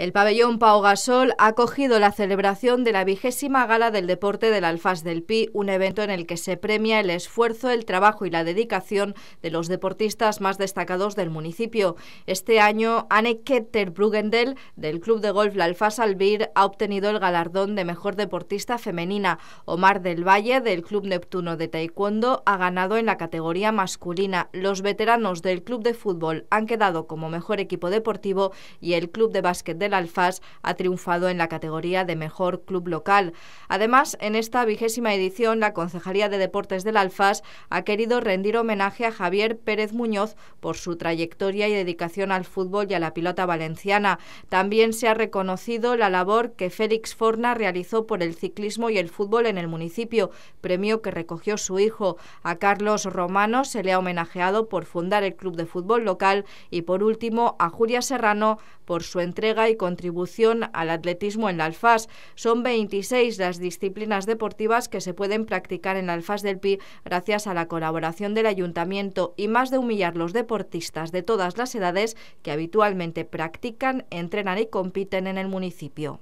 El pabellón Pau Gasol ha acogido la celebración de la vigésima gala del deporte del Alfaz del Pi, un evento en el que se premia el esfuerzo, el trabajo y la dedicación de los deportistas más destacados del municipio. Este año, Anne Ketter Brugendel, del club de golf La Alfaz Albir, ha obtenido el galardón de mejor deportista femenina. Omar del Valle, del club Neptuno de Taekwondo, ha ganado en la categoría masculina. Los veteranos del club de fútbol han quedado como mejor equipo deportivo y el club de básquet de alfas ha triunfado en la categoría de mejor club local. Además, en esta vigésima edición, la Concejalía de Deportes del Alfaz ha querido rendir homenaje a Javier Pérez Muñoz por su trayectoria y dedicación al fútbol y a la pilota valenciana. También se ha reconocido la labor que Félix Forna realizó por el ciclismo y el fútbol en el municipio, premio que recogió su hijo. A Carlos Romano se le ha homenajeado por fundar el club de fútbol local y por último a Julia Serrano por su entrega y contribución al atletismo en la Alfaz. Son 26 las disciplinas deportivas que se pueden practicar en la Alfaz del Pi gracias a la colaboración del ayuntamiento y más de humillar los deportistas de todas las edades que habitualmente practican, entrenan y compiten en el municipio.